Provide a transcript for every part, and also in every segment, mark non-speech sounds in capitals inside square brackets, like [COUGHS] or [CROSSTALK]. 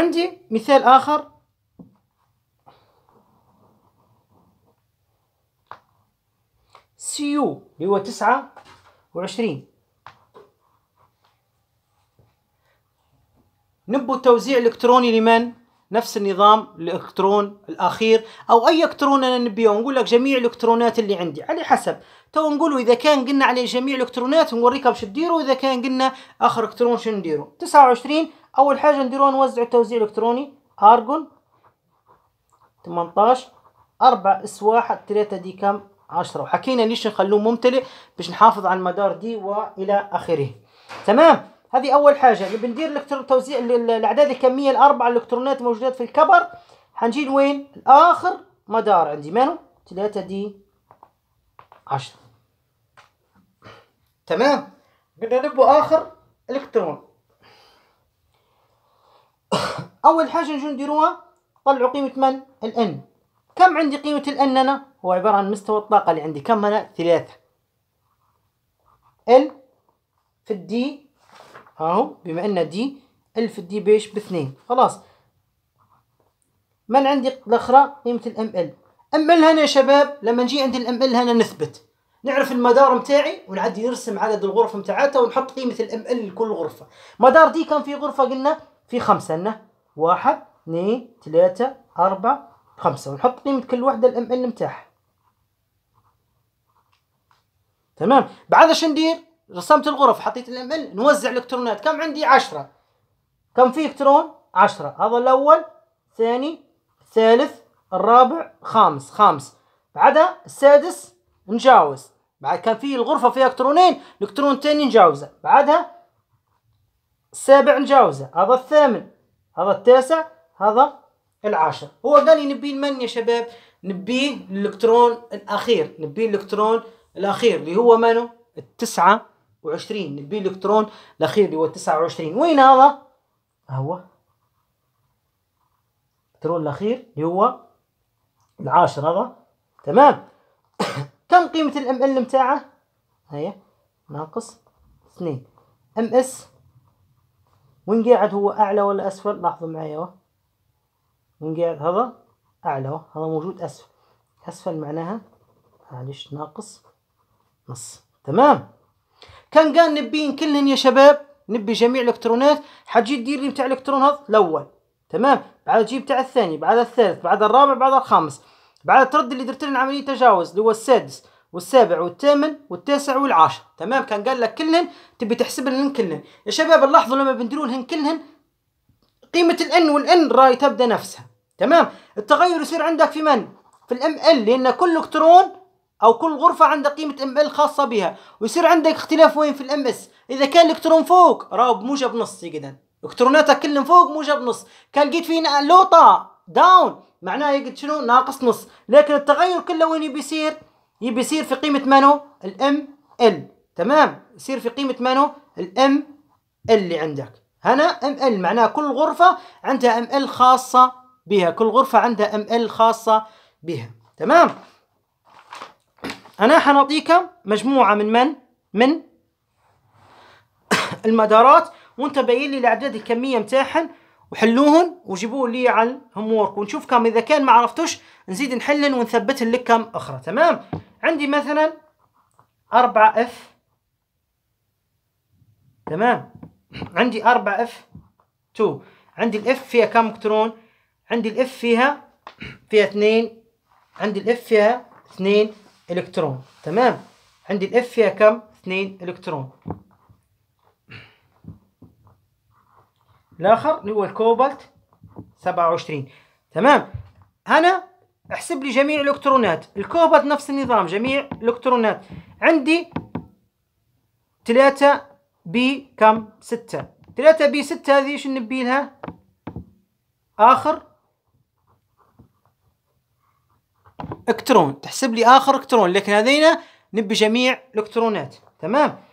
عندي مثال آخر سيو اللي هو تسعة وعشرين نبو التوزيع الإلكتروني لمن؟ نفس النظام الالكترون الاخير او اي الكترون انا نبيه ونقول لك جميع الالكترونات اللي عندي على حسب تو نقولوا اذا كان قلنا عليه جميع الالكترونات نوريك باش ديروا اذا كان قلنا اخر الكترون شنو نديروا 29 اول حاجه نديروا نوزع التوزيع الالكتروني ارجون 18 4 اس 1 3 دي كم 10 وحكينا ليش نخلوه ممتلئ باش نحافظ على المدار دي والى اخره تمام هذه اول حاجه اللي بندير الالكترون توزيع الاعداد الكميه الاربع الالكترونات الموجودات في الكبر حنجي لوين اخر مدار عندي مانو 3 دي 10 تمام بدنا نبو اخر الكترون [COUGHS] اول حاجه نجي نديروها طلعوا قيمه من الان كم عندي قيمه الان انا هو عباره عن مستوى الطاقه اللي عندي كم انا ثلاثة ال في الدي هاهو بما ان دي الف دي بيش باثنين خلاص من عندي الاخرى قيمه الام ال ام ال هنا يا شباب لما نجي عند الام ال هنا نثبت نعرف المدار متاعي ونعدي نرسم عدد الغرف متاعتها ونحط قيمه الام ال لكل غرفه مدار دي كان في غرفه قلنا في خمسه لنا واحد اثنين ثلاثه اربعه خمسه ونحط قيمه كل وحده الام ال متاعها تمام بعد شندير رسمت الغرف حطيت الام ال نوزع الكترونات كم عندي عشرة كم في الكترون عشرة هذا الاول ثاني ثالث الرابع خامس خامس بعدها السادس نجاوز بعد كان في الغرفه فيها الكترونين الكترون الثاني نجاوزه بعدها السابع نجاوزه هذا الثامن هذا التاسع هذا العاشر هو قال لي نبي من يا شباب نبي الالكترون الاخير نبي الالكترون الاخير اللي هو منو التسعه وعشرين البي الكترون الاخير اللي هو تسعة وعشرين وين هذا هو الالكترون الاخير اللي هو العاشر هذا تمام [COUGHS] كم قيمه الام ال متاعه هيا ناقص اثنين ام اس وين قاعد هو اعلى ولا اسفل لاحظوا معي هو وين قاعد هذا اعلى هذا موجود اسفل اسفل معناها معلش ناقص نص تمام كان قال نبين كلهن يا شباب نبي جميع الالكترونات حتجي تدير لي نتاع الالكترون هذا الاول تمام بعد تجيب تاع الثاني بعد الثالث بعد الرابع بعد الخامس بعد ترد اللي درت لنا عمليه تجاوز اللي هو السادس والسابع والثامن والتاسع والعاشر تمام كان قال لك كلهن تبي تحسب لهن كلهن يا شباب لاحظوا لما بنديروا لهن كلهن قيمه الان والان راي تبدا نفسها تمام التغير يصير عندك في من في الام ال لان كل الكترون او كل غرفه عندها قيمه ام ال خاصه بها ويصير عندك اختلاف وين في الام اس اذا كان الكترون فوق راهو بموجب نص يقدر الكتروناتها كلهم فوق موجب نص كان لقيت فينا لوطه داون معناه يقعد شنو ناقص نص لكن التغير كله وين يبي يصير يبي يصير في قيمه مانو الام ال تمام يصير في قيمه مانو الام ال اللي عندك هنا ام ال معناها كل غرفه عندها ام ال خاصه بها كل غرفه عندها ام ال خاصه بها تمام أنا حنعطيك مجموعة من من؟ من [COUGHS] المدارات وأنت بين لي الأعداد الكمية متاعهم وحلوهن وجيبوه لي على الهوم وورك ونشوف كم إذا كان ما عرفتوش نزيد نحلن ونثبتن لك كم أخرى تمام عندي مثلا أربعة اف تمام عندي أربعة اف 2 عندي الاف فيها كم الكترون عندي الاف فيها [COUGHS] فيها اثنين عندي الاف فيها اثنين الكترون تمام عندي الاف فيها كم 2 الكترون الاخر اللي هو الكوبالت 27 تمام هنا احسب لي جميع الالكترونات الكوبالت نفس النظام جميع الالكترونات عندي 3 بي كم 6 3 بي 6 هذه شنو نبي لها اخر اكترون الكترون تحسب لي اخر الكترون لكن هذينا نبي جميع الالكترونات تمام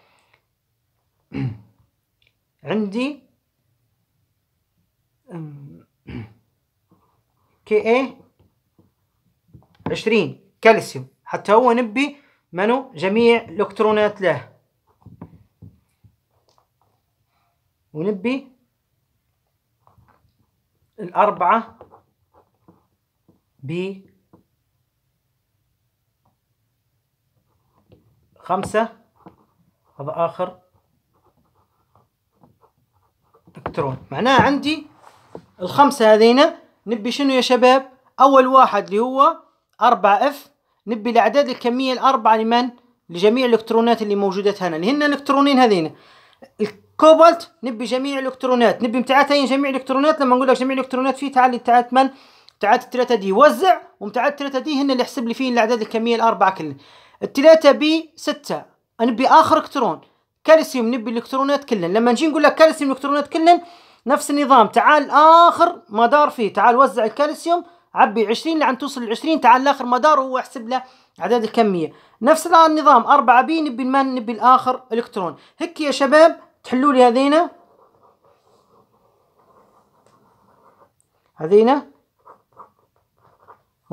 [CLEARS THROAT] عندي [CLEARS THROAT] كي اي 20 كالسيوم حتى هو نبي منو جميع الالكترونات له ونبي الأربعة بي خمسة هذا آخر إلكترون معناها عندي الخمسة هذينا نبي شنو يا شباب أول واحد اللي هو أربعة اف نبي الأعداد الكمية الأربعة لمن لجميع الإلكترونات اللي موجودة هنا اللي هن الإلكترونين هذينا الكوبالت نبي جميع الإلكترونات نبي متعتين جميع الإلكترونات لما نقول لك جميع الإلكترونات فيه تعال تعال من تعال التلاتة دي وزع ومتعال التلاتة دي هن اللي يحسب لي فيه الأعداد الكمية الأربعة كلها الثلاثة بي ستة نبي آخر إلكترون كالسيوم نبي الإلكترونات كلن لما نجي نقول لك كالسيوم الإلكترونات كلن نفس النظام تعال آخر مدار فيه تعال وزع الكالسيوم عبي 20 لعن توصل ل 20 تعال لاخر مدار وهو احسب له اعداد الكميه نفس النظام 4 بي نبي المن نبي الاخر الكترون هيك يا شباب تحلوا لي هذينا هذينا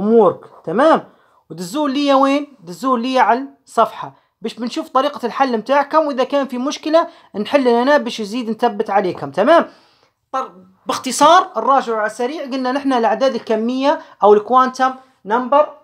هوم تمام ودزوه لي وين دزوه لي على الصفحه باش بنشوف طريقه الحل نتاعكم واذا كان في مشكله نحل انا باش يزيد نثبت عليكم تمام باختصار الراجع على السريع قلنا نحن الاعداد الكميه او الكوانتم نمبر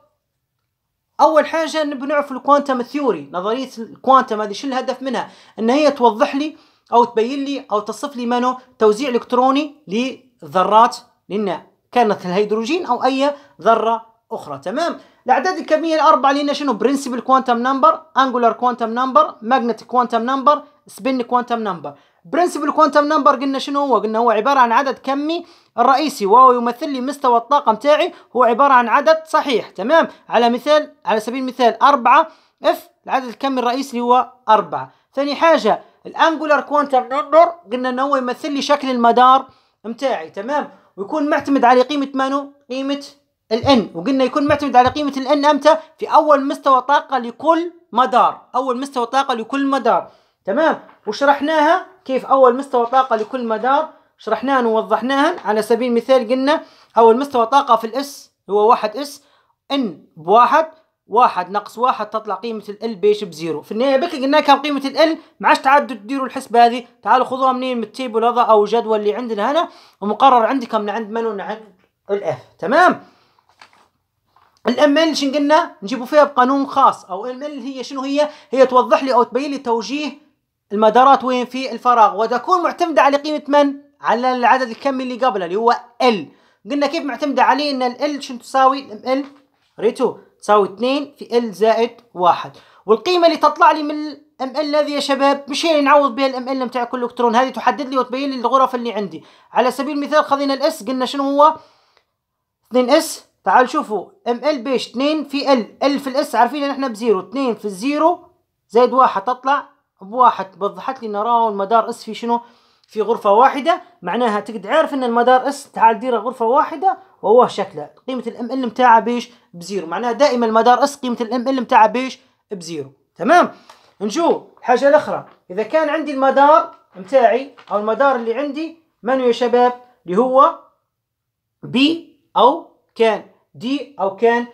اول حاجه نبي نعرف الكوانتم ثيوري نظريه الكوانتم هذه شو الهدف منها ان هي توضح لي او تبين لي او تصف لي منه توزيع الكتروني للذرات لنا كانت الهيدروجين او اي ذره اخرى تمام الاعداد الكميه الاربعه لنا شنو برنسبل كوانتم نمبر انجولار كوانتم نمبر ماجنت كوانتم نمبر سبين كوانتم نمبر برنسبل كوانتم نمبر قلنا شنو هو قلنا هو عباره عن عدد كمي الرئيسي وهو يمثل لي مستوى الطاقه متاعي هو عباره عن عدد صحيح تمام على مثال على سبيل المثال 4 اف العدد الكمي الرئيسي هو 4 ثاني حاجه الانجولار كوانتم نمبر قلنا انه هو يمثل لي شكل المدار متاعي تمام ويكون معتمد على قيمه مانو قيمه الان وقلنا يكون معتمد على قيمة الان امتى؟ في اول مستوى طاقة لكل مدار، اول مستوى طاقة لكل مدار، تمام؟ وشرحناها كيف اول مستوى طاقة لكل مدار، شرحناها ووضحناها على سبيل المثال قلنا اول مستوى طاقة في الاس هو واحد اس ان بواحد واحد ناقص واحد تطلع قيمة ال بيش بزيرو، في النهاية بك قلنا كم قيمة ال ما عادش تعدوا تديروا الحسبة هذه، تعالوا خذوها منين من التيبل هذا او الجدول اللي عندنا هنا ومقرر عندكم من عند من ومن عند الاف، تمام؟ الامل شنو قلنا نجيبوا فيها بقانون خاص او الامل هي شنو هي هي توضح لي او تبين لي توجيه المدارات وين في الفراغ وتكون معتمده على قيمه من على العدد الكمي اللي قبله اللي هو ال قلنا كيف معتمده عليه ان ال شنو تساوي ال ريتو تساوي 2 في ال زائد 1 والقيمه اللي تطلع لي من الام ال هذه يا شباب مش هي اللي نعوض بها الام ال نتاع كل الكترون هذه تحدد لي وتبين لي الغرف اللي عندي على سبيل المثال خذينا الاس قلنا شنو هو 2 اس تعال شوفوا ام ال بيش 2 في ال ال في الاس عارفين ان احنا بزيرو 2 في الزيرو زائد واحد تطلع بواحد وضحت لي ان راهو المدار اس في شنو في غرفة واحدة معناها تقد عارف ان المدار اس تعال ديره غرفة واحدة وهو شكله قيمة الام ال متاعة بيش بزيرو معناها دائما المدار اس قيمة الام ال متاعة بيش بزيرو تمام نشوف الحاجة الأخرى إذا كان عندي المدار متاعي أو المدار اللي عندي منو يا شباب اللي هو بي أو كان دي أو كان